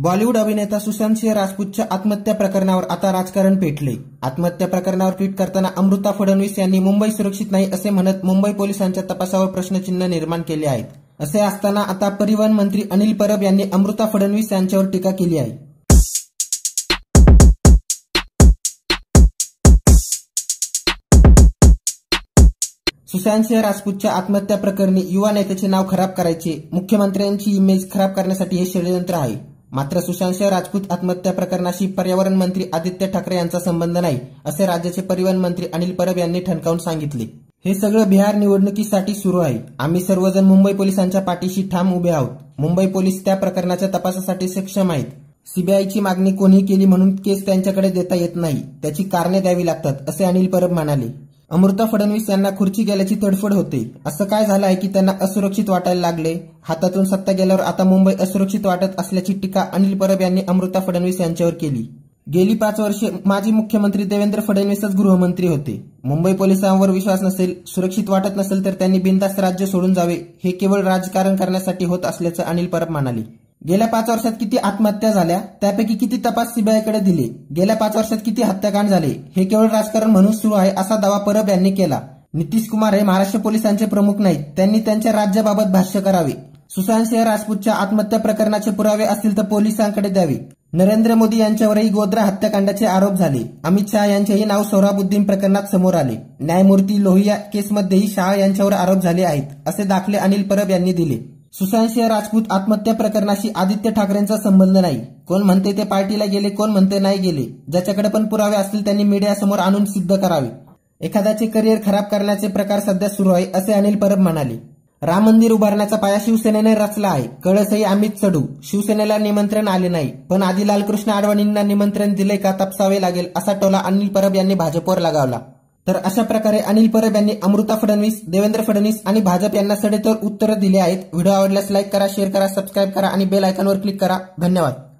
बॉलिवूड अभिनेता सुशांत सिंह राजपूतच्या आत्महत्या प्रकरणावर आता राजकारण पेटले आत्महत्या प्रकरणावर ट्विट करताना अमृता फडणवीस यांनी मुंबई सुरक्षित नाही असे म्हणत मुंबई पोलिसांच्या तपासावर प्रश्नचिन्ह निर्माण केले आहेत असे असताना आता परिवहन मंत्री अनिल परब यांनी अमृता फडणवीस यांच्यावर टीका केली आहे सुशांत सिंह राजपूतच्या आत्महत्या प्रकरणी युवा नेत्याचे नाव खराब करायचे मुख्यमंत्र्यांची इमेज खराब करण्यासाठी हे षडयंत्र आहे मात्र सिंह राजपूत आत्महत्या प्रकरणाशी पर्यावरण मंत्री आदित्य ठाकरे यांचा संबंध नाही असे राज्याचे परिवहन मंत्री अनिल परब यांनी ठणकावून सांगितले हे सगळं बिहार निवडणुकीसाठी सुरू आहे आम्ही सर्वजण मुंबई पोलिसांच्या पाठीशी ठाम उभे आहोत मुंबई पोलीस त्या प्रकरणाच्या तपासासाठी सक्षम आहेत सीबीआयची मागणी कोणी केली म्हणून केस त्यांच्याकडे देता येत नाही त्याची कारणे द्यावी लागतात असे अनिल परब म्हणाले अमृता फडणवीस यांना खुर्ची गेल्याची तडफड होते असं काय झालं आहे की त्यांना असुरक्षित वाटायला लागले हातातून सत्ता गेल्यावर आता मुंबई असुरक्षित वाटत असल्याची टीका अनिल परब यांनी अमृता फडणवीस यांच्यावर केली गेली पाच वर्षे माजी मुख्यमंत्री देवेंद्र फडणवीसच गृहमंत्री होते मुंबई पोलिसांवर विश्वास नसेल सुरक्षित वाटत नसेल तर त्यांनी बिंदास्त राज्य सोडून जावे हे केवळ राजकारण करण्यासाठी होत असल्याचं अनिल परब म्हणाले गेल्या पाच वर्षात किती आत्महत्या झाल्या त्यापैकी किती तपास सीबीआयकडे दिले गेल्या पाच वर्षात किती हत्याकांड झाले हे केवळ राजकारण म्हणून सुरू आहे असा दावा परब यांनी केला नितीश कुमार हे महाराष्ट्र पोलिसांचे प्रमुख नाहीत त्यांनी त्यांच्या राज्याबाबत भाष्य करावे सुशांत सिंह राजपूतच्या आत्महत्या प्रकरणाचे पुरावे असतील तर पोलिसांकडे द्यावे नरेंद्र मोदी यांच्यावरही गोद्रा हत्याकांडाचे आरोप झाले अमित शहा यांचेही नाव सोहराबुद्दीन प्रकरणात समोर आले न्यायमूर्ती लोहिया केसमध्येही शहा यांच्यावर आरोप झाले आहेत असे दाखले अनिल परब यांनी दिले सुशांतसिंह राजपूत आत्महत्या प्रकरणाशी आदित्य ठाकरेंचा संबंध नाही कोण म्हणते ते पार्टीला गेले कोण म्हणते नाही गेले ज्याच्याकडे पण पुरावे असतील त्यांनी मीडियासमोर आणून सिद्ध करावे एखाद्याचे करिअर खराब करण्याचे प्रकार सध्या सुरू आहे असे अनिल परब म्हणाले राम मंदिर उभारण्याचा पाया शिवसेनेने रचला आहे कळसही आम्हीच चढू शिवसेनेला निमंत्रण आले नाही पण आधी लालकृष्ण आडवाणींना निमंत्रण दिले का तपसावे लागेल असा टोला अनिल परब यांनी भाजपवर लगावला तर अशा प्रकारे अनिल परब यांनी अमृता फडणवीस देवेंद्र फडणवीस आणि भाजप यांना सडेतर उत्तरं दिले आहेत व्हिडिओ आवडल्यास लाईक करा शेअर करा सबस्क्राईब करा आणि बेल आयकॉनवर क्लिक करा धन्यवाद